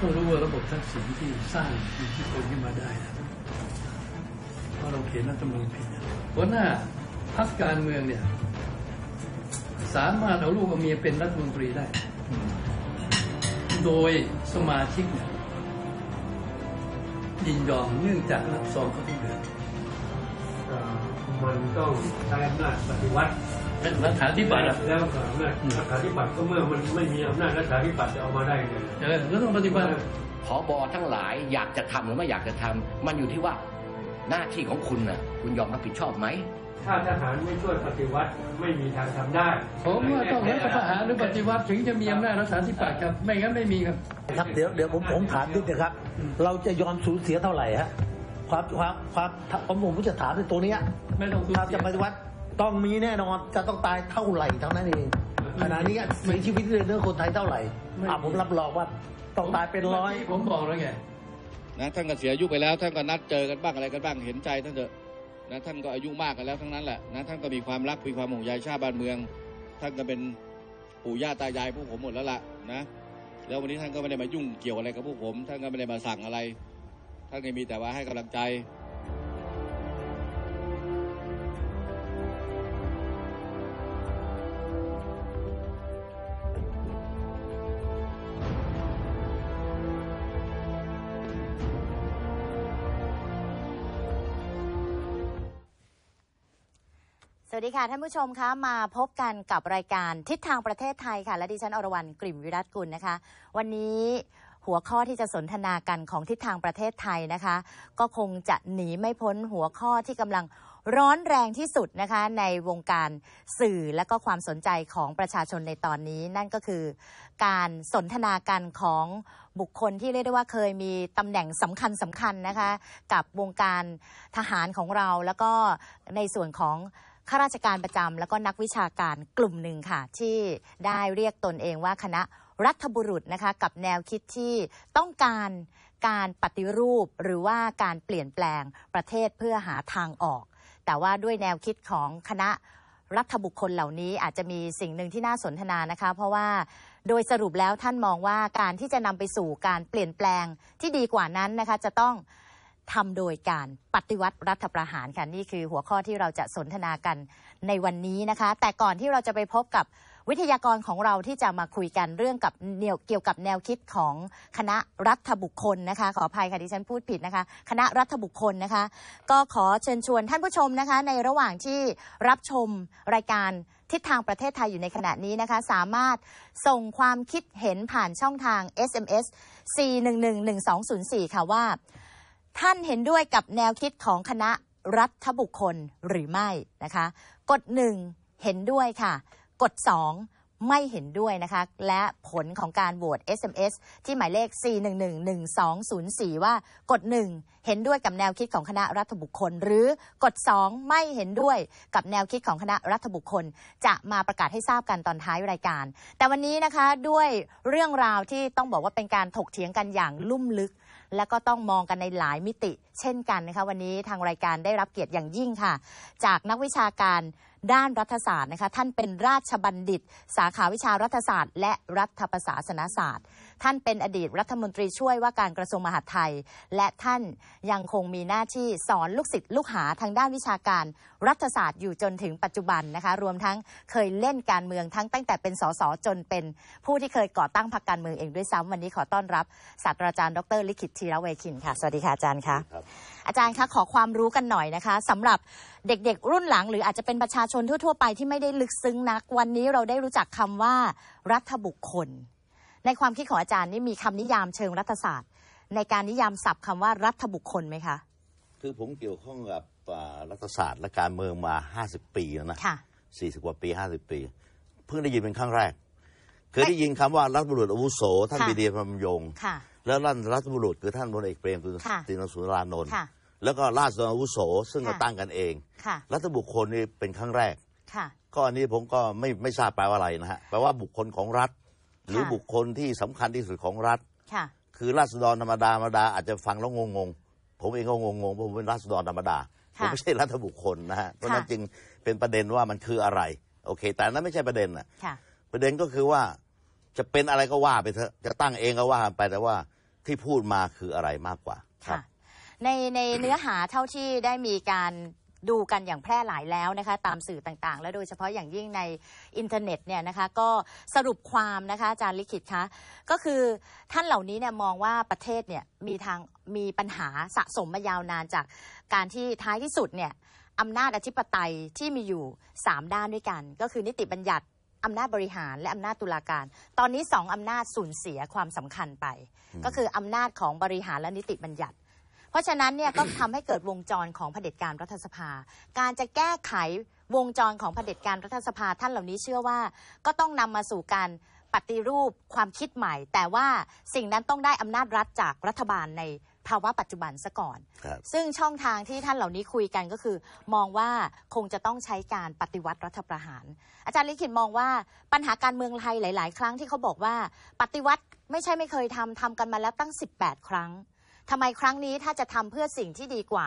ต้องรู้ว่าระบบทักษิณที่สร้างมีที่คลขึ้นมาได้นะเพราะเราเขียนรัฐธรรมนูญผิดหันหน้าพักการเมืองเนี่ย สามารถเอาลูกเอาเมียเป็นรัฐมนตรีได้ โดยสมาชิกเนี่ยยินยอมเนื่องจากรับซองเขาทุกเดือนมันต้องใช้อำนาจปฏิวัติเป็นรัฐาธิปัตย์แล้วสามารรัฐาธิปัตย์ก็เมื่อมันไม่มีอำนาจรัฐาธิปัตย์จะเอามาได้ไงเออ้วต้องปฏิบัติผอบอทั้งหลายอยากจะทำหรือไม่อยากจะทำ มันอยู่ที่ว่าหน้าที่ของคุณน่ะคุณยอมรับผิดชอบไหมถ้าทหารไม่ช่วยปฏิวัติไม่มีทางทำได้ผมว่าต้องรัฐทหารหรือปฏิวัติถึงจะมีอำนาจรัฐาธิปัตย์ครับไม่งั้นไม่มีครับครับเดี๋ยวเดี๋ยวผมผมถามนิดนะครับ เราจะยอมสูญเสียเท่าไหร่ฮะความความความผมผมจะถามในตัวนี้ไม่ต้องถ้าจะปฏิวัติต้องมีแน่นอนจะต้องตายเท่าไหร่เท่านั้นเองขณะนี้เสียชีวิตเรื่องคนไทยเท่าไหร่อ่ะผมรับรองว่าต้องตายเป็นร้อยผมบอกแล้วไงนะท่านก็เสียอายุไปแล้ว ท่านก็นัดเจอกันบ้างอะไรกันบ้างเห็นใจท่านเถอะนะท่านก็อายุมากกันแล้วทั้งนั้นแหละนะท่านก็มีความรักมีความห่วงใยชาติบ้านเมือง ท่านก็เป็นปู่ย่าตายายพวกผมหมดแล้วล่ะนะแล้ววันนี้ท่านก็ไม่ได้มายุ่งเกี่ยวอะไรกับพวกผม ท่านก็ไม่ได้มาสั่งอะไร ท่านก็มีแต่ว่าให้กำลังใจดีค่ะท่านผู้ชมคะมาพบกันกับรายการทิศทางประเทศไทยค่ะและดิฉันอรวรันกลิ่มวิรัตกุลนะคะ วันนี้หัวข้อที่จะสนทนากันของทิศทางประเทศไทยนะคะ ก็คงจะหนีไม่พ้นหัวข้อที่กำลังร้อนแรงที่สุดนะคะในวงการสื่อและก็ความสนใจของประชาชนในตอนนี้ นั่นก็คือการสนทนากันของบุคคลที่เรียกได้ว่าเคยมีตำแหน่งสำคัญสำคัญนะคะ กับวงการทหารของเราแล้วก็ในส่วนของข้าราชการประจำแล้วก็นักวิชาการกลุ่มหนึ่งค่ะที่ได้เรียกตนเองว่าคณะรัฐบุรุษนะคะกับแนวคิดที่ต้องการการปฏิรูปหรือว่าการเปลี่ยนแปลงประเทศเพื่อหาทางออก แต่ว่าด้วยแนวคิดของคณะรัฐบุคคลเหล่านี้อาจจะมีสิ่งหนึ่งที่น่าสนทนานะคะเพราะว่าโดยสรุปแล้วท่านมองว่าการที่จะนำไปสู่การเปลี่ยนแปลงที่ดีกว่านั้นนะคะจะต้องทำโดยการปฏิวัติรัฐประหารค่ะนี่คือหัวข้อที่เราจะสนทนากันในวันนี้นะคะ แต่ก่อนที่เราจะไปพบกับวิทยากรของเราที่จะมาคุยกันเรื่องกับเกี่ยวกับแนวคิดของคณะรัฐบุคคลนะคะ ขออภัยค่ะที่ฉันพูดผิดนะคะ คณะรัฐบุคคลนะคะ ก็ขอเชิญชวนท่านผู้ชมนะคะ ในระหว่างที่รับชมรายการทิศทางประเทศไทยอยู่ในขณะนี้นะคะ สามารถส่งความคิดเห็นผ่านช่องทาง SMS 4111204ค่ะว่าท่านเห็นด้วยกับแนวคิดของคณะรัฐบุคคลหรือไม่นะคะกฎหนึ่งเห็นด้วยค่ะกฎสองไม่เห็นด้วยนะคะและผลของการโหวต SMS ที่หมายเลข4111204 ว่ากฎ1เห็นด้วยกับแนวคิดของคณะรัฐบุคคลหรือกฎ2ไม่เห็นด้วยกับแนวคิดของคณะรัฐบุคคลจะมาประกาศให้ทราบกันตอนท้ายรายการ แต่วันนี้นะคะด้วยเรื่องราวที่ต้องบอกว่าเป็นการถกเถียงกันอย่างลุ่มลึกและก็ต้องมองกันในหลายมิติ เช่นกันนะคะวันนี้ทางรายการได้รับเกียรติอย่างยิ่งค่ะ จากนักวิชาการด้านรัฐศาสตร์นะคะท่านเป็นราชบัณฑิต สาขาวิชารัฐศาสตร์และรัฐประศาสนศาสตร์ ท่านเป็นอดีตรัฐมนตรีช่วยว่าการกระทรวงมหาดไทย และท่านยังคงมีหน้าที่สอนลูกศิษย์ลูกหาทางด้านวิชาการรัฐศาสตร์อยู่จนถึงปัจจุบันนะคะรวมทั้งเคยเล่นการเมืองทั้งตั้งแต่เป็นสสจนเป็น ผู้ที่เคยก่อตั้งพรรคการเมืองเองด้วยซ้ำวันนี้ขอต้อนรับศาสตราจารย์ดร ลิขิตธีระเวคินค่ะสวัสดีค่ะอาจารย์ค่ะอาจารย์คะขอความรู้กันหน่อยนะคะสำหรับเด็กๆรุ่นหลัง หรืออาจจะเป็นประชาชนทั่วๆไปที่ไม่ได้ลึกซึ้งนัก วันนี้เราได้รู้จักคำว่ารัฐบุคคล ในความคิดของอาจารย์นี่มีคำนิยามเชิงรัฐศาสตร์ ในการนิยามศัพท์คำว่ารัฐบุคคลไหมคะคือผมเกี่ยวข้องกับรัฐศาสตร์และการเมืองมา 50 ปีแล้วนะสี่สิบกว่าปี 50 ปี เพิ่งได้ยินเป็นครั้งแรกเคยได้ยินคำว่ารัฐบุรุษอาวุโสท่านบีเดียพมยงแล้วรัฐรัฐบุรุษคือท่านพลเอกเปรมตินสุรานนท์แล้วก็ราชอาวุโสซึ่งเรตั้งกันเองรัฐบุคคลนี่เป็นครั้งแรกก็อันนี้ผมก็ไม่ไม่ทราบแปลว่าอะไรนะฮะ แปลว่าบุคคลของรัฐ หรือบุคคลที่สำคัญที่สุดของรัฐคือราษฎรธรรมดาธรรมดา อาจจะฟังแล้วงงงๆผมเองก็งงงๆเพราะผมเป็นราษฎรธรรมดา ผมไม่ใช่รัฐบุคคลนะฮะ เพราะนั้นจึงเป็นประเด็นว่ามันคืออะไร โอเค แต่นั้นไม่ใช่ประเด็นอะ่ะประเด็นก็คือว่าจะเป็นอะไรก็ว่าไปเถอะ จะตั้งเองก็ว่าไป แต่ว่าที่พูดมาคืออะไรมากกว่าคับในในเนื้อหาเท่าที่ได้มีการดูกันอย่างแพร่หลายแล้วนะคะตามสื่อต่างๆ และโดยเฉพาะอย่างยิ่งในอินเทอร์เน็ตเนี่ยนะคะก็สรุปความนะคะอาจารย์ลิขิตคะก็คือท่านเหล่านี้เนี่ยมองว่าประเทศเนี่ยมีทางมีปัญหาสะสมมายาวนานจากการที่ท้ายที่สุดเนี่ยอำนาจอธิปไตยที่มีอยู่ 3 ด้านด้วยกัน ก็คือนิติบัญญัติ อำนาจบริหารและอำนาจตุลาการ ตอนนี้สองอำนาจสูญเสียความสำคัญไป ก็คืออำนาจของบริหารและนิติบัญญัติราะฉะนั้นเนี่ยก็ทำให้เกิดวงจรของเผด็จการรัฐสภา การจะแก้ไขวงจรของเผด็จการรัฐสภาท่านเหล่านี้เชื่อว่า ก็ต้องนำมาสู่การปฏิรูปความคิดใหม่ แต่ว่าสิ่งนั้นต้องได้อำนาจรัฐจากรัฐบาลในภาวะปัจจุบันซะก่อน ซึ่งช่องทางที่ท่านเหล่านี้คุยกันก็คือมองว่าคงจะต้องใช้การปฏิวัติรัฐประหารอาจารย์ลิขิตมองว่าปัญหาการเมืองไทยหลาย ๆ ครั้งที่เขาบอกว่าปฏิวัติไม่ใช่ไม่เคยทำทำกันมาแล้วตั้ง 18 ครั้งทำไมครั้งนี้ถ้าจะทำเพื่อสิ่งที่ดีกว่า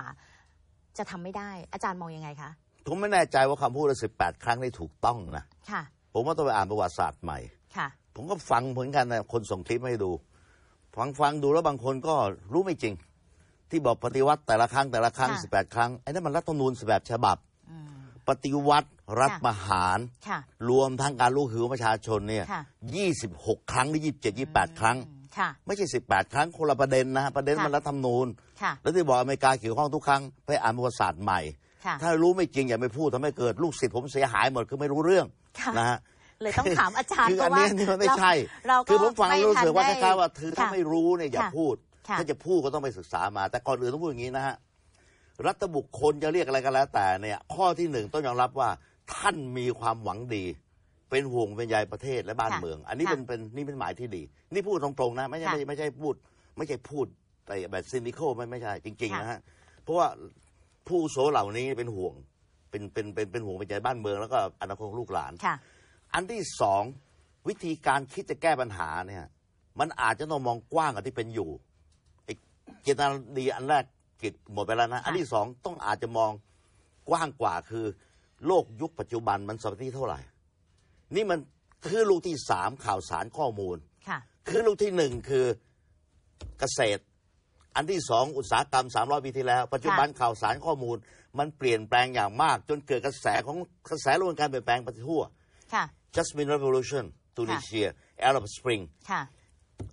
จะทำไม่ได้อาจารย์มองยังไงคะ ผมไม่แน่ใจว่าคำพูดสิบแปดครั้งได้ถูกต้องนะค่ะผมว่าต้องไปอ่านประวัติศาสตร์ใหม่ค่ะผมก็ฟังเหมือนกันนะคนส่งคลิปให้ดู ฟังฟังดูแล้วบางคนก็รู้ไม่จริง ที่บอกปฏิวัติแต่ละครั้งแต่ละครั้งสิบแปดครั้งไอ้นั่นมันรัฐธรรมนูญสิบแปดฉบับปฏิวัติรัฐประหารรวมทั้งการลูกหือประชาชนเนี่ยยี่สิบหกครั้งหรือยี่สิบเจ็ดยี่แปดครั้งไม่ใช่สิบแปดครั้งคนละประเด็นนะฮะประเด็นมันรัฐธรรมนูญแล้วที่บอกอเมริกาเกี่ยวข้องทุกครั้งไปอ่านประวัติศาสตร์ใหม่ ถ้ารู้ไม่จริงอย่าไปพูดทำให้เกิดลูกศิษย์ ผมเสียหายหมดคือไม่รู้เรื่องนะฮะเลยต้องถามอาจารย์คืออันนี้นี่มันไม่ใช่คือผมฟังรู้สึกว่าคล้ายๆว่าถือถ้าไม่รู้เนี่ยอย่าพูด ถ้าจะพูดก็ต้องไปศึกษามา แต่ก่อนอื่นต้องพูดอย่างนี้นะฮะรัฐบุคคลจะเรียกอะไรก็แล้ว แต่เนี่ย ข้อที่หนึ่งต้องยอมรับว่าท่านมีความหวังดีเป็นห่วง เป็นใยประเทศ และบ้านเมือง อันนี้เป็นเป็นนี่เป็นหมายที่ดี นี่พูดตรงๆนะไม่ใช่ไม่ใช่ไม่ใช่พูด ไม่ใช่พูดแต่แบบซินิคไม่ไม่ใช่จริงๆนะฮะ เพราะว่าผู้โสเหล่านี้เป็นห่วงเป็นเป็นเป็นเป็นห่วงเป็นใจบ้านเมืองแล้วก็อนาคตของลูกหลานค่ะอันที่สองวิธีการคิดจะแก้ปัญหาเนี่ยมันอาจจะต้องมองกว้างกว่าที่เป็นอยู่เจตนาดีอันแรกกิดหมดไปแล้วนะอันที่สองต้องอาจจะมองกว้างกว่าคือโลกยุคปัจจุบันมันสมัยที่เท่าไหร่นี่มันคือลูกที่สามข่าวสารข้อมูลค่ะคือลูกที่หนึ่งคือเกษตร อันที่สองอุตสาหกรรมสามรอปีที่แล้ว ปัจจุบันข่าวสารข้อมูล มันเปลี่ยนแปลงอย่างมาก จนเกิดกระแสของกระแสโลกการเปลี่ยนแปลงไปทั่วค่ะ j u s m i n e Revolution ตุนิเซีย Arab Spring ค่ะ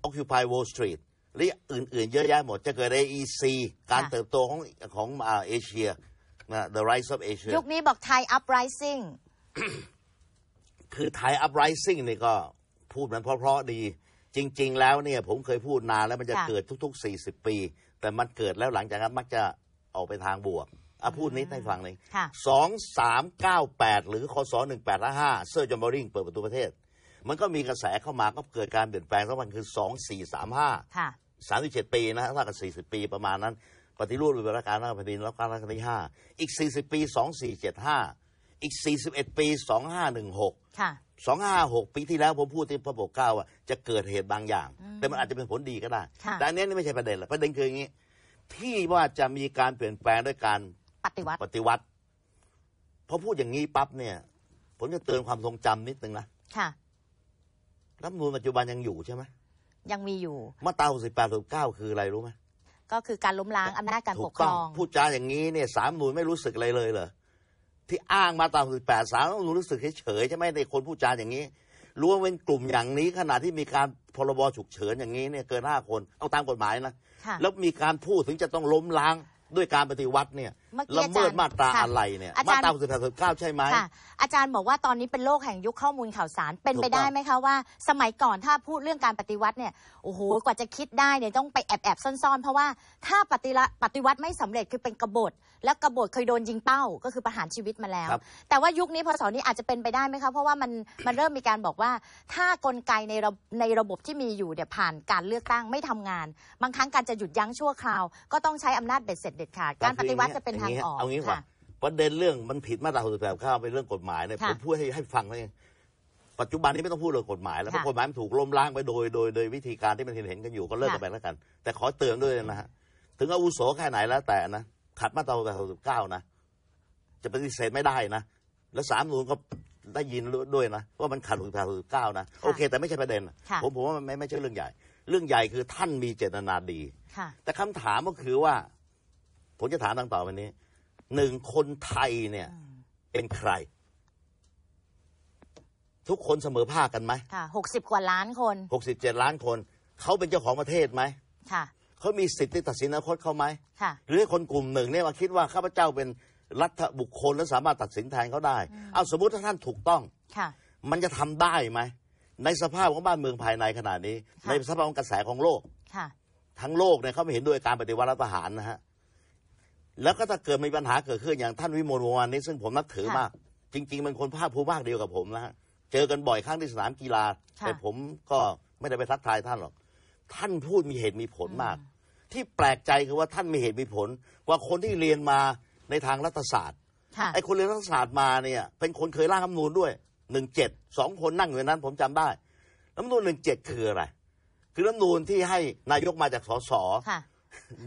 Occupy Wall Street และอื่นๆเยอะแยะหมดจะเกิด AEC การเติบโตของของเอเชียนะ The Rise of Asia ยุคนี้บอกไทย uprising คือไทยอัพไรซิ่งนี่ก็พูดมันเพราะๆดีจริง ๆ แล้วเนี่ย ผมเคยพูดนานแล้วมันจะเกิดทุก ๆ 40 ปี แต่มันเกิดแล้วหลังจากนั้นมักจะออกไปทางบวกอ่ะพูดนี้ให้ฟังหนึ่งสองสามเก้าแปดหรือคศหนึ่งแปดห้าเซอร์จอมบริง เปิดประตูประเทศ มันก็มีกระแสเข้ามาก็เกิดการเปลี่ยนแปลงสกวันคือสองสี่สามห้าสามสิบเจ็ดปีนะถ้ากับสี่สิบปีประมาณนั้น ปฏิรูปวิรัฐการรัฐประหารรัฐการรัชาที่ห้าอีกสี่สิบปีสองสี่เจ็ดห้าอีก 41 ปี 2516ค่ะ256 ปีที่แล้วผมพูดที่พระปกเกล้าว่าจะเกิดเหตุบางอย่าง แต่มันอาจจะเป็นผลดีก็ได้ แต่อันนี้ไม่ใช่ประเด็นหรอกประเด็นคืออย่างนี้ ที่ว่าจะมีการเปลี่ยนแปลงด้วยการปฏิวัติปฏิวัติพอพูดอย่างนี้ปั๊บเนี่ยผมจะเตือนความทรงจำนิดนึงนะ ค่ะ รัฐมนูลปัจจุบันยังอยู่ใช่ไหม ยังมีอยู่มาตรา68 69คืออะไรรู้ไหมก็คือการล้มล้างอำนาจการปกครอง พูดจาอย่างนี้เนี่ย สามนูลไม่รู้สึกอะไรเลยเหรอที่อ้างมาตบแปดสารต้องรู้สึกเฉยใช่ไหมในคนผู้จาอย่างนี้รู้ว่าเป็นกลุ่มอย่างนี้ขณะที่มีการพรบฉุกเฉินอย่างนี้เนี่ยเกินห้าคนเอาตามกฎหมายนะ แล้วมีการพูดถึงจะต้องล้มล้างด้วยการปฏิวัติเนี่ยเละาเมิาดมาตราอะไรเนี่ยอามาจารย์ตราสิบแปดสิบเก้าใช่ไหมค่ะอาจารย์บอกว่าตอนนี้เป็นโลกแห่งยุคข้อมูลข่าวสารเป็นไปได้ไหมคะ ว่า สมัยก่อนถ้าพูดเรื่องการปฏิวัติเนี่ยโอ้โหกว่าจะคิดได้เนี่ยต้องไปแอบแอบซ่อน ๆ เพราะว่า ถ้าปฏิละปฏิวัติไม่สำเร็จคือเป็นกบฏ และกบฏเคยโดนยิงเป้าก็คือประหารชีวิตมาแล้ว แต่ว่ายุคนี้พศนี้อาจจะเป็นไปได้ไหมคะเพราะว่ามันมันเริ่มมีการบอกว่า ถ้ากลไกในระบในระบบที่มีอยู่เนี่ยผ่านการเลือกตั้งไม่ทำงาน บางครั้งการจะหยุดยั้งชั่วคราวก็ต้องใช้อำนาจเบ็ดเสร็จเด็ดขาดการปฏิวัติจะเป็นางนี้เอางี้ก่อนประเด็นเรื่องมันผิดมาตราหกสิบแปดข้าเป็นเรื่องกฎหมายเนี่ยผมพูดให้ให้ฟังเลยปัจจุบันนี้ไม่ต้องพูดเรื่องกฎหมายแล้วเพราะกฎหมายมันถูกล้มล้างไปโดยโดย โดยวิธีการที่มันเห็นเห็นกันอยู่ก็เลิกกันไปแล้วกัน แต่ขอเตือนด้วยนะฮะถึงอาวุโสแค่ไหนแล้วแต่นะขัดมาตราหกสิบเก้านะจะปฏิเสธไม่ได้นะแล้วสามนูนก็ได้ยินด้วยนะว่ามันขัดหกสิบเก้านะโอเคแต่ไม่ใช่ประเด็นผมผมว่าไม่ไม่ใช่เรื่องใหญ่ เรื่องใหญ่คือท่านมีเจตนาดีแต่คำถามก็คือว่าผมจะถามทางต่อวันนี้หนึ่งคนไทยเนี่ยเป็นใคร ทุกคนเสมอภาคกันไหมค่ะหกสิบกว่าล้านคนหกสิบเจ็ดล้านคนเขาเป็นเจ้าของประเทศไหมค่ะเขามีสิทธิตัดสินอนาคตเขาไหมค่ะหรือคนกลุ่มหนึ่งเนี่ยมาคิดว่าข้าพเจ้าเป็นรัฐบุคคลและสามารถตัดสินแทนเขาได้ เอาสมมติถ้าท่านถูกต้องค่ะมันจะทำได้ไหมในสภาพของบ้านเมืองภายในขนาดนี้ในสภาพของกระแสของโลกค่ะทั้งโลกเนี่ยเขาไม่เห็นด้วยการปฏิวัติรัฐประหารนะฮะแล้วก็ถ้าเกิดมีปัญหาเกิดขึ้นอย่างท่านวิมลวงวานนี้ซึ่งผมนับถือมากจริง ๆเป็นคนภาคภูมิภาคเดียวกับผมนะเจอกันบ่อยครั้งที่สนามกีฬาแต่ผมก็ไม่ได้ไปทักทายท่านหรอก ท่านพูดมีเหตุมีผลมาก ที่แปลกใจคือว่าท่านมีเหตุมีผลว่าคนที่เรียนมาในทางรัฐศาสตร์ไอ้คนเรียนรัฐศาสตร์มาเนี่ย เป็นคนเคยร่างรัฐนูลด้วยหนึ่งเจ็ดสองคนนั่งอยู่นั้นผมจำได้รัฐนูลหนึ่งเจ็ดคืออะไรคือรัฐนูลที่ให้นายกมาจากสส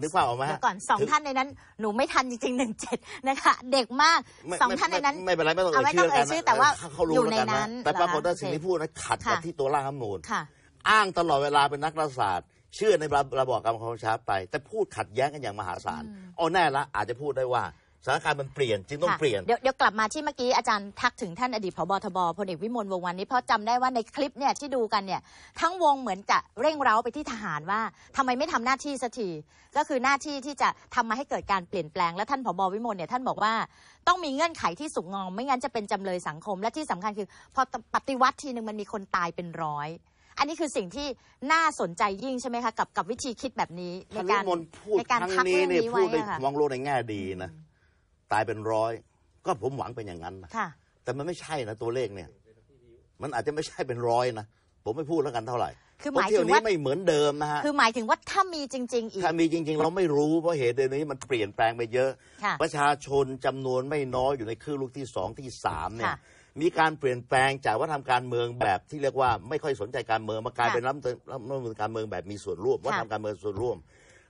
นึกภาพออกมฮะก่อนสองท่านในนั้นหนูไม่ทันจริงๆหนึ่งเจ็ดนะคะ เด็กมากสองท่านในนั้น ไม่เป็นไรไม่ต้องเอา่ยไม่ชื่ต้องเอ่ยชื่อแต่ว่าเขารู้อยู่ใน้ะนั้น แต่ปรากฏว่าสิ่งที่พูดนั้นขัดกับที่ตัวร่างรัมนูลอ้างตลอดเวลาเป็นนักรัฐศาสตร์ เชื่อในระบอบการปกครองชาติปไป แต่พูดขัดแย้งกันอย่างมหาศาลเอาแน่ละ อาจจะพูดได้ว่าสถานการณ์มันเปลี่ยนจึงต้องเปลี่ยน เดี๋ยวเดี๋ยวกลับมาที่เมื่อกี้อาจารย์ทักถึงท่านอดีตผบทบพลเอกวิมลวงวันนี้เพราะจำได้ว่าในคลิปเนี่ยที่ดูกันเนี่ยทั้งวงเหมือนจะเร่งเร้าไปที่ทหารว่า ทำไมไม่ทำหน้าที่สักทีก็คือหน้าที่ที่จะทำมาให้เกิดการเปลี่ยนแปลงและท่านผบวิมลเนี่ยท่านบอกว่าต้องมีเงื่อนไขที่สุกงอมไม่งั้นจะเป็นจำเลยสังคม และที่สำคัญคือพอปฏิวัติทีหนึ่งมันมีคนตายเป็นร้อย อันนี้คือสิ่งที่น่าสนใจยิ่งใช่ไหมคะกับกับวิธีคิดแบบนี้ ในการในการทักเรื่องนี้ไว้ค่ะมองโลกในแง่ดีนะตายเป็นร้อยก็ผมหวังเป็นอย่างนั้นนะแต่มันไม่ใช่นะตัวเลขเนี่ย มันอาจจะไม่ใช่เป็นร้อยนะผมไม่พูดแล้วกันเท่าไหร่ คือหมายถึงว่าไม่เหมือนเดิมนะฮะคือหมายถึงว่าถ้ามีจริงๆอีก ถ้ามีจริงๆ เราไม่รู้ เพราะเหตุเดนี้มันเปลี่ยนแปลงไปเยอะ ประชาชนจำนวนไม่น้อยอยู่ในคลื่นลูกที่สองที่สามเนี่ย มีการเปลี่ยนแปลงจากว่าทำการเมืองแบบที่เรียกว่าไม่ค่อยสนใจการเมืองมากลายเป็นรัฐมนตรีการเมืองแบบมีส่วนร่วม ว่าทำการเมืองส่วนร่วม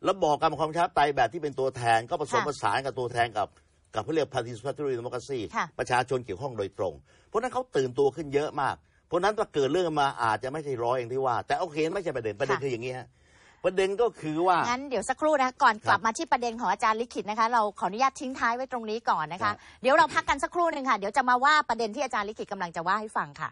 แล้วบอกการความชาติไตแบบที่เป็นตัวแทนก็ผสมผสานกับตัวแทนกับกับเขาเรียกพา r t สิพ p a t o r y d e โมคราซีประชาชนเกี่ยวข้องโดยตรง เพราะนั้นเขาตื่นตัวขึ้นเยอะมาก เพราะนั้นถ้าเกิดเรื่องมาอาจจะไม่ใช่ร้อยเองที่ว่า แต่โอเคไม่ใช่ประเด็นประเด็นคืออย่างนี้ฮะประเด็นก็คือว่างั้นเดี๋ยวสักครู่นะะก่อนกลับมาที่ประเด็นของอาจารย์ลิขิตนะคะเราขออนุญาตทิ้งท้ายไว้ตรงนี้ก่อนนะคะเดี๋ยวเราพักกันสักครู่หนึ่งค่ะเดี๋ยวจะมาว่าประเด็นที่อาจารย์ลิขิตกำลังจะว่าให้ฟังค่ะ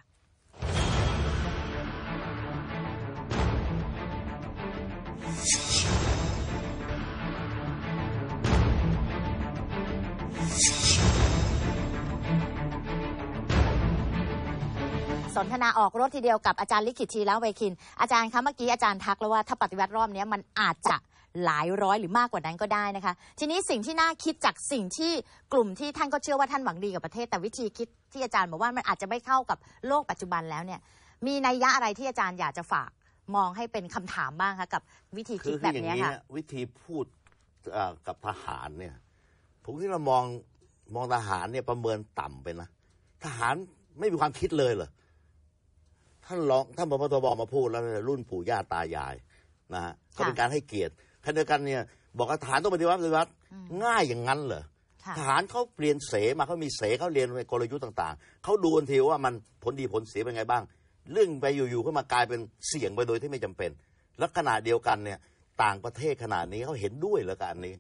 สนทนาออกรถทีเดียวกับอาจารย์ลิขิตชีแล้วเวคิน อาจารย์คะเมื่อกี้อาจารย์ทักแล้วว่าถ้าปฏิวัติรอบนี้มันอาจจะหลายร้อยหรือมากกว่านั้นก็ได้นะคะทีนี้สิ่งที่น่าคิดจากสิ่งที่กลุ่มที่ท่านก็เชื่อว่าท่านหวังดีกับประเทศ แต่วิธีคิดที่อาจารย์บอกว่ามันอาจจะไม่เข้ากับโลกปัจจุบันแล้วเนี่ย มีนัยยะอะไรที่อาจารย์อยากจะฝากมองให้เป็นคำถามบ้างคะกับวิธีคิดแบบนี้ค่ะวิธีพูดกับทหารเนี่ยผมที่เรามองมองทหารเนี่ยประเมินต่ำไปนะทหารไม่มีความคิดเลยเหรอท่านรองท่านพบตบมาพูดแล้วรุ่นปู่ย่าตายายนะฮะก็เป็นการให้เกียรติขณะเดียวกันเนี่ยบอกทหารต้องปฏิวัติปฏิวัติง่ายอย่างนั้นเหรอทหารเขาเรียนเสมาเขามีเสเขาเรียนในกลยุทธ์ต่าง ๆ เขาดูทีว่ามันผลดีผลเสียเป็นไงบ้าง เรื่องไปอยู่ๆก็มากลายเป็นเสี่ยงไปโดยที่ไม่จำเป็นและขณะเดียวกันเนี่ยต่างประเทศขนาดนี้เขาเห็นด้วยเหรอการนี้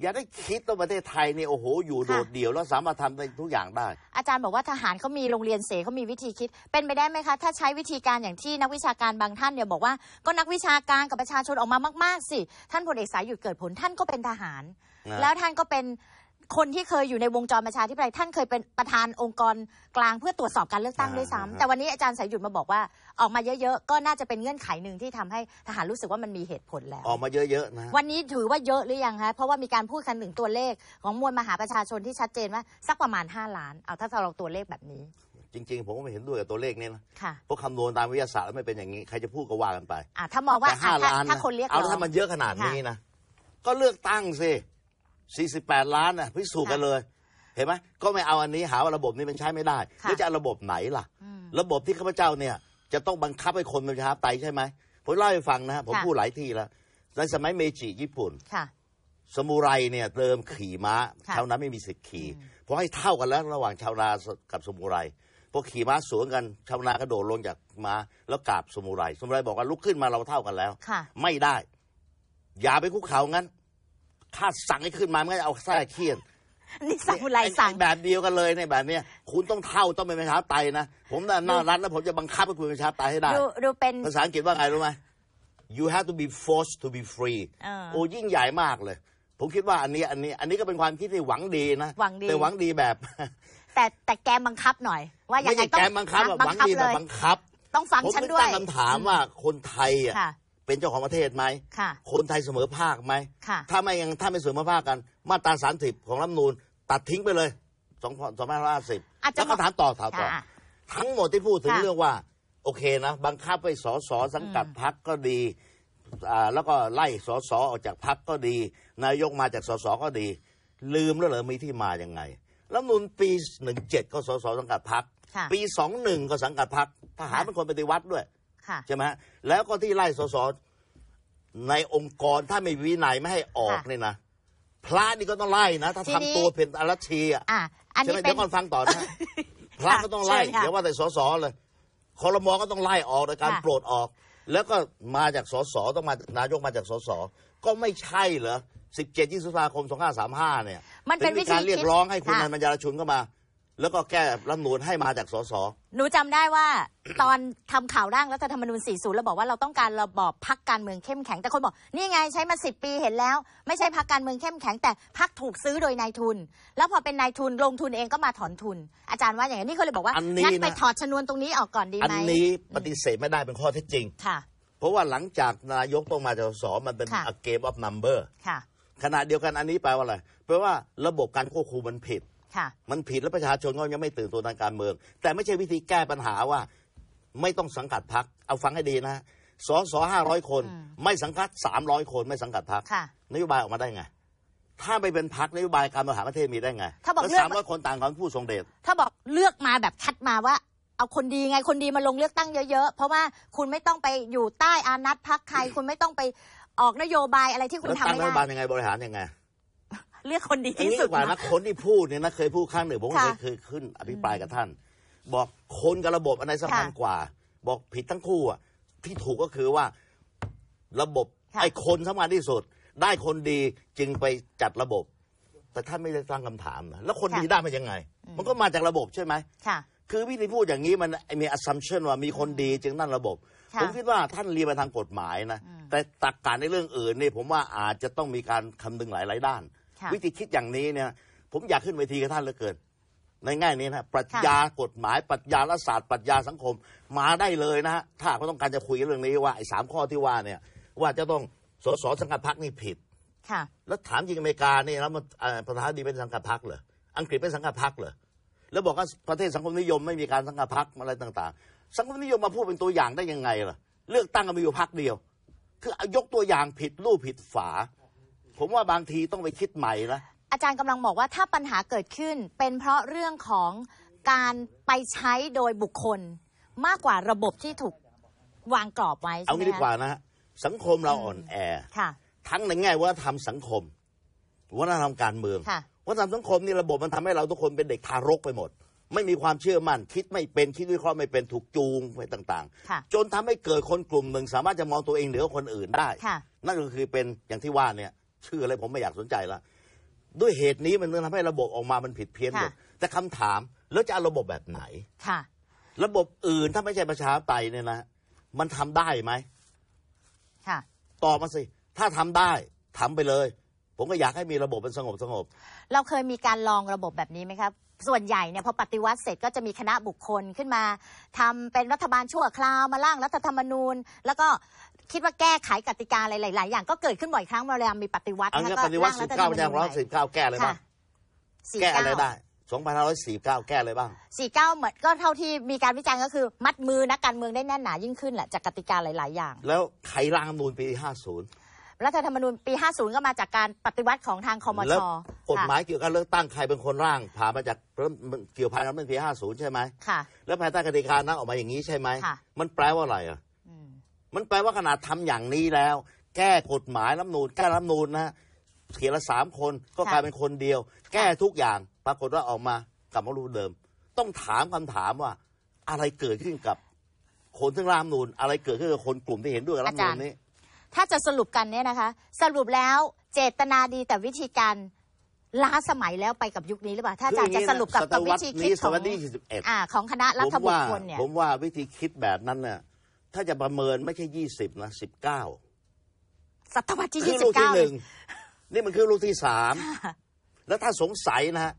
อย่าได้คิดว่าประเทศไทยเนี่ยโอ้โห อยู่โดดเดี่ยวแล้วสามารถทำได้ทุกอย่างได้อาจารย์บอกว่าทหารเขามีโรงเรียนเสเขามีวิธีคิดเป็นไปได้ไหมคะถ้าใช้วิธีการอย่างที่นักวิชาการบางท่านเนี่ยบอกว่าก็นักวิชาการกับประชาชนออกมามากๆสิ ท่านพลเอกสายหยุดเกิดผลท่านก็เป็นทหาร แล้วท่านก็เป็นคนที่เคยอยู่ในวงจรประชาธิปไตยท่านเคยเป็นประธานองค์กรกลางเพื่อตรวจสอบการเลือกตั้งด้วยซ้ำแต่วันนี้อาจารย์สายหยุดมาบอกว่า ออกมาเยอะๆก็น่าจะเป็นเงื่อนไขหนึ่งที่ทำให้ทหารรู้สึกว่ามันมีเหตุผลแล้ว ออกมาเยอะๆนะวันนี้ถือว่าเยอะหรือยังคะเพราะว่ามีการพูดกันถึงตัวเลข ของมวลมหาประชาชนที่ชัดเจนว่าสักประมาณ5ล้านเอาถ้าเราตัวเลขแบบนี้ จริง ๆผมก็ไม่เห็นด้วยกับตัวเลขนี้นะเพราะคำนวณตามวิทยาศาสตร์แล้วไม่เป็นอย่างนี้ใครจะพูดก็ว่ากันไปถ้ามองว่าถ้าคนเรียกเอาถ้ามันเยอะขนาดนี้นะ ก็เลือกตั้งสิสสี่ิบแปดล้านน่ะพิสูจน์กันเลย เห็นไหมก็ไม่เอาอันนี้ หาว่าระบบนี้มันใช้ไม่ได้แล้วจะเอาระบบไหนล่ะระบบที่ข้าพเจ้าเนี่ย จะต้องบังคับให้คนเป็นปะาไตใช่ไหมผมเล่าให้ฟังนะผมพูดหลายที่แล้ว ในสมัยเมจิญี่ปุ่นสมุไรเนี่ยเริมขี่ม้าชาวนาไม่มีสิทธิ์ขี่เพราะให้เท่ากันแล้ว ระหว่างชาวนากับสมุไรพอขี่ม้าสวนกัน ชาวนากระโดดลงจากม้าแล้วกราบสมุไรสมุไรบอกว่าลุกขึ้นมาเราเท่ากันแล้วไม่ได้ อย่าไปคุกเข่างั้นถ้าสั่งให้ขึ้นมา มันก็จะเอาไส้เคียนนี่สอะไรสั่ง แบบเดียวกันเลยในแบบเนี้ยคุณต้องเท่าต้องเป็นประชาไตนะผมน่าน่ารัดแล้ว ผมจะบังคับให้คุณเป็นประชาไตให้ได้ดูเป็นภาษาอังกฤษว่าไง รู้ไหม you have to be forced to be free โอ้ยิ่งใหญ่มากเลย ผมคิดว่าอันนี้อันนี้ อันนี้ก็เป็นความคิดที่หวังดีนะหวังดีแต่หวังดีแบบ แต่แต่แกบังคับหน่อย ว่าอย่างไรต้องบังคับหวังดีแบบบังคับต้องฟังฉันด้วยผมตั้งคำถามว่าคนไทยอ่ะเป็นเจ้าของประเทศไหม คนไทยเสมอภาคไหม ถ้าไม่ยังถ้าไม่เสมอภาคกัน มาตราสามสิบของรัฐมนูลตัดทิ้งไปเลยสองพันสองพันห้าสิบแล้วก็ถามต่อถามต่อทั้งหมดที่พูดถึงเรื่องว่า โอเคนะบังคับไปสอสอสังกัดพักก็ดีแล้วก็ไล่สอสอออกจากพักก็ดี นายกมาจากสอสอก็ดี ลืมแล้วเหรอมีที่มาอย่างไง รัฐมนูลปีหนึ่งเจ็ดก็สอสอสังกัดพักคปีสองหนึ่งก็สังกัดพักทหารเป็นคนปฏิวัติด้วยใช่ไหม แล้วก็ที่ไล่สสในองค์กรถ้าไม่วินัยไม่ให้ออกเนี่ยนะ พระนี่ก็ต้องไล่นะ ถ้าทำตัวเป็นอารัชีอ่ะใช่ไหมเดี๋ยวก่อนฟังต่อนะพระก็ต้องไล่ เดี๋ยวว่าแต่สสเลยคอรมอก็ต้องไล่ออกโดยการโปรดออก แล้วก็มาจากสสต้องมานายกมาจากสสก็ไม่ใช่เหรอ 17ยี่สิบพฤษาคม 2535 เนี่ย มันเป็นการเรียกร้องให้คุณนายบรรยาชุนเข้ามาแล้วก็แก้รัฐมนูลให้มาจากสส หนูจำได้ว่า ตอนทำข่าวร่างรัฐธรรมนูญ40 เราบอกว่าเราต้องการระบอบพักการเมืองเข้มแข็ง แต่คนบอกนี่ไงใช้มา 10 ปีเห็นแล้ว ไม่ใช่พักการเมืองเข้มแข็ง แต่พักถูกซื้อโดยนายทุน แล้วพอเป็นนายทุนลงทุนเองก็มาถอนทุน อาจารย์ว่าอย่างนี้นี่เขาเลยบอกว่านนีั้นไปถอดชนวนตรงนี้ออกก่อนดีไหมอันนี้ปฏิเสธไม่ได้เป็นข้อเท็จจริงค่ะ เพราะว่าหลังจากนายกต้องมาจากสสมันเป็นเกมออฟนัมเบอร์ e ขณะเดียวกันอันนี้แปลว่าอะไรแปลว่าระบบการควบคุมมันผิดมันผิดแล้วประชาชนก็ยังไม่ตื่นตัวทางการเมือง แต่ไม่ใช่วิธีแก้ปัญหาว่าไม่ต้องสังกัดพักเอาฟังให้ดีนะสอสอห้าร้อยคนไม่สังกัดสามร้อยคนไม่สังกัดพักนโยบายออกมาได้ไง ถ้าไปเป็นพักนโยบายการบริหารประเทศมีได้ไงถ้าบอกสามร้อยคนต่างกันผู้ทรงเดชถ้าบอกเลือกมาแบบคัดมาว่า เอาคนดีไงคนดีมาลงเลือกตั้งเยอะๆ เพราะว่าคุณไม่ต้องไปอยู่ใต้อานัตพักใครคุณไม่ต้องไปออกนโยบายอะไรที่คุณทำไม่ได้รัยบายยังไงบริหารยังไงเลือกคนดีที่สุดว่านะคนที่พูดเนี่ยนะเคยพูดข้างหนึ่ง ผมเคยเคยขึ้นอภิปรายกับท่าน บอกคนกับระบบอะไรสำคัญกว่า บอกผิดทั้งคู่อ่ะที่ถูกก็คือว่าระบบไอ้คนสำคัญที่สุด ได้คนดีจึงไปจัดระบบ แต่ท่านไม่ได้ตั้งคำถามนะแล้วคนดีได้มายังไง มันก็มาจากระบบใช่ไหมค่ะคือวิธีพูดอย่างนี้มันมีอ s ั u m p t i o n ว่ามีคนดีจึงนั่นระบบผมคิดว่าท่านเรียนมาทางกฎหมายนะแต่ตักการในเรื่องอื่นนี่ผมว่าอาจจะต้องมีการคำนึงหลาย ๆ ด้านวิธีคิดอย่างนี้เนี่ยผมอยากขึ้นเวทีกับท่านเหลือเกินในง่ายนี้นะปรัชญากฎหมายปรัชญารัศาสตร์ปรัชญาสังคมมาได้เลยนะฮะถ้าเขาต้องการจะคุยเรื่องนี้ว่าไอ้สามข้อที่ว่าเนี่ยว่าจะต้องสสสังกัดพักนี่ผิดค่ะแล้วถามจริงอเมริกานี่แล้วมันประธานดีเป็นสังกัดพักเหรออังกฤษเป็นสังกัดพักเหรอแล้วบอกว่าประเทศสังคมนิยมไม่มีการสังกัดพักอะไรต่าง ๆ สังคมนิยมมาพูดเป็นตัวอย่างได้ยังไงล่ะ เลือกตั้งก็มีอยู่พักเดียว คือยกตัวอย่างผิดรูปผิดฝาผมว่าบางทีต้องไปคิดใหม่ละอาจารย์กำลังบอกว่าถ้าปัญหาเกิดขึ้นเป็นเพราะเรื่องของการไปใช้โดยบุคคลมากกว่าระบบที่ถูกวางกรอบไว้ เอางี้ดีกว่านะฮะสังคมเราอ่อนแอค่ะ ทั้งในแง่ว่าทำสังคมว่าเรรทำการเมืองว่าทำสังคมนี่ระบบมันทำให้เราทุกคนเป็นเด็กทารกไปหมด ไม่มีความเชื่อมั่น คิดไม่เป็นคิดวิเคราะห์ไม่เป็นถูกจูงไปต่างๆจนทำให้เกิดคนกลุ่มหนึ่งสามารถจะมองตัวเองเหนือคนอื่นได้นั่นก็คือเป็นอย่างที่ว่าเนี่ยชื่ออะไรผมไม่อยากสนใจละด้วยเหตุนี้มันทำให้ระบบออกมามันผิดเพี้ยนหมดแต่คำถามแล้วจะเอาระบบแบบไหนค่ะ ระบบอื่นถ้าไม่ใช่ประชาธิปไตยเนี่ยนะมันทำได้ไหมค่ะตอบมาสิถ้าทำได้ทำไปเลย ผมก็อยากให้มีระบบเป็นสงบสงบ เราเคยมีการลองระบบแบบนี้ไหมครับ ส่วนใหญ่เนี่ยพอปฏิวัติเสร็จก็จะมีคณะบุคคลขึ้นมา ทำเป็นรัฐบาลชั่วคราวมาล่างรัฐธรรมนูญแล้วก็คิดว่าแก้ไขกติกาอะไรหลาย ๆ อย่างก็เกิดขึ้นบ่อยครั้งเแลามีปฏิวัติอันนี้ปฏิวัติสิบเก้าเนี่ยร้อยสิบเก้าแก้เลยบ้างแก้อะไรได้งพันร้อยสี่เก้าแก้อะไรบ้างสี่เก้าเหมือนก็เท่าที่มีการวิจารณ์ก็คือมัดมือนักการเมืองได้แน่นหนายิ่งขึ้นแหละจากกติกาหลาย ๆ อย่าง แล้วไขร่างนูนปีห้าศูนย์รัฐธรรมนูญปี 50 ก็มาจากการปฏิวัติของทางคอมชกฎหมายเกี่ยวกับเลือกตั้งใครเป็นคนร่างผ่ามาจากเกี่ยวพันธุ์รัฐมนตรีปี 50ใช่ไหมค่ะแล้วภายใต้กติกานั้นออกมาอย่างนี้ใช่ไหมมันแปลว่าอะไรอ่ะมันแปลว่าขนาดทำอย่างนี้แล้ว แก้กฎหมายรัฐนูนแก้รัฐนูนนะเขียนละสามคนก็กลายเป็นคนเดียว แก้ทุกอย่าง ปรากฏว่าออกมากลับมารูปเดิม ต้องถามคำถามว่าอะไรเกิดขึ้นกับคนที่รัฐนูนอะไรเกิดขึ้นกับคนกลุ่มที่เห็นด้วยกับรัฐนูนนี้ ถ้าจะสรุปกันเนี่ยนะคะ สรุปแล้วเจตนาดีแต่วิธีการล้าสมัยแล้วไปกับยุคนี้หรือเปล่าถ้าอาจารย์จะสรุปกับวิธีคิดของของคณะรัฐบุคคลเนี่ยผมว่าวิธีคิดแบบนั้นเนี่ยถ้าจะประเมินไม่ใช่ยี่สิบนะสิบเก้าศตวรรษที่ยี่สิบี่เก้าหนึ่งนี่มันคือลูกที่สาม แล้วถ้าสงสัยนะฮะ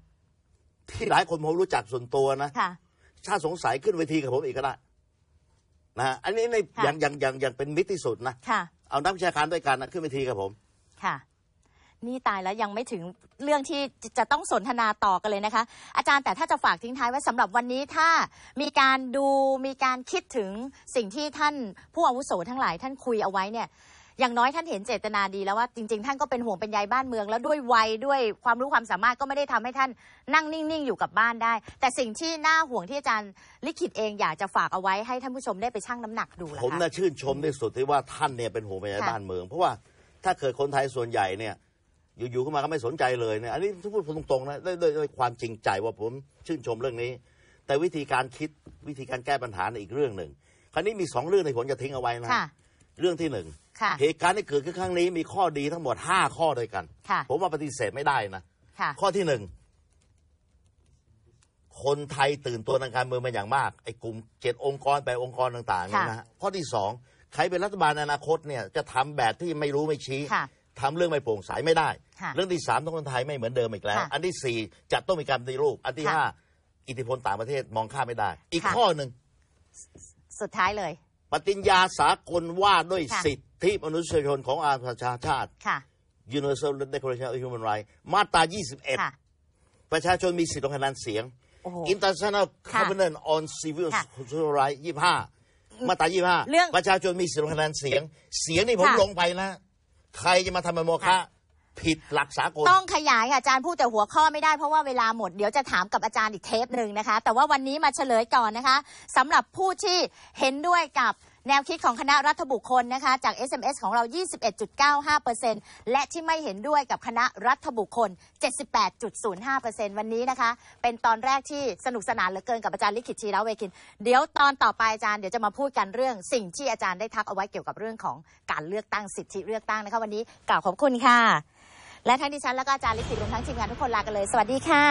ที่หลายคนผมรู้จักส่วนตัวนะถ้าสงสัยขึ้นเวทีกับผมอีกก็ได้นะฮะ อันนี้ในอย่างอย่างอย่างอย่างเป็นมิตรที่สุดนะะเอานักวิชาการด้วยกันนะขึ้นเวทีกับผมค่ะนี่ตายแล้วยังไม่ถึงเรื่องที่จะต้องสนทนาต่อกันเลยนะคะ อาจารย์แต่ถ้าจะฝากทิ้งท้ายไว้สำหรับวันนี้ถ้ามีการดูมีการคิดถึงสิ่งที่ท่านผู้อาวุโสทั้งหลายท่านคุยเอาไว้เนี่ยอย่างน้อยท่านเห็นเจตนาดีแล้วว่าจริงๆ ท่านก็เป็นห่วงเป็นใยบ้านเมืองแล้วด้วยวัยด้วยความรู้ความสามารถก็ไม่ได้ทำให้ท่านนั่งนิ่งๆอยู่กับบ้านได้ แต่สิ่งที่น่าห่วงที่อาจารย์ ลิขิตเองอยากจะฝากเอาไว้ให้ท่านผู้ชมได้ไปชั่งน้ำหนักดูผมน่ะชื่นชมในสุดที่ว่าท่านเนี่ยเป็นห่วงเป็นใยบ้านเมืองเพราะว่าถ้าเกิดคนไทยส่วนใหญ่เนี่ยอยู่ๆ เข้ามาก็ไม่สนใจเลยเนี่ยอันนี้พูดตรงๆนะด้วยด้วยความจริงใจว่าผมชื่นชมเรื่องนี้ แต่วิธีการคิดวิธีการแก้ปัญหาอีกเรื่องหนึ่ง คราวนี้มีสองเรื่องในผลจะทิ้งเอาไว้นะเรื่องที่หนึ่งเหตุการณ์ที่เกิดขึ้นครั้งนี้ มีข้อดีทั้งหมดห้าข้อด้วยกันผมว่าปฏิเสธไม่ได้นะข้อที่หนึ่งคนไทยตื่นตัวทางการเมืองมาอย่างมากไอ้กลุ่มเจ็ดองค์กรไปองค์กรต่างๆนี่นะข้อที่สองใครเป็นรัฐบาลอนาคตเนี่ยจะทำแบบที่ไม่รู้ไม่ชี้ทำเรื่องไม่โปร่งใสไม่ได้ เรื่องที่สามต้องคนไทยไม่เหมือนเดิมอีกแล้ว อันที่สี่จะต้องมีการปฏิรูป อันที่ห้าอิทธิพลต่างประเทศมองข้ามไม่ได้ อีกข้อหนึ่งสุดท้ายเลยปฏิญญาสากลว่าด้วยสิทธิมนุษยชนของอาชาชาติ Universal Declaration of Human Rights มาตรา21 ประชาชนมีสิทธิลงคะแนนเสียง International Covenant on Civil ลส์ i a l Rights 25 มาตรา25ประชาชนมีสิทธิลงคะแนนเสียง เสียงนี่ผมลงไปนะใครจะมาทำเป็นโมฆะผิดหลักสากลต้องขยายค่ะอาจารย์พูดแต่หัวข้อไม่ได้ เพราะว่าเวลาหมดเดี๋ยวจะถามกับอาจารย์อีกเทปหนึ่งนะคะ แต่ว่าวันนี้มาเฉลยก่อนนะคะ สำหรับผู้ที่เห็นด้วยกับแนวคิดของคณะรัฐบุคคลนะคะจาก SMS ของเรา 21.95%และที่ไม่เห็นด้วยกับคณะรัฐบุคคล 78.05%วันนี้นะคะ เป็นตอนแรกที่สนุกสนานเหลือเกินกับอาจารย์ลิขิตชีระเวกิน เดี๋ยวตอนต่อไปอาจารย์เดี๋ยวจะมาพูดกันเรื่องสิ่งที่อาจารย์ได้ทักเอาไว้เกี่ยวกับเรื่องของการเลือกตั้งสิทธิเลือกตั้งนะคะวันนี้กล่าวขอบคุณค่ะ และทั้งดิฉันและก็อาจารย์ลิขิตรวมทั้งทีมงานทุกคนลากันเลยสวัสดีค่ะ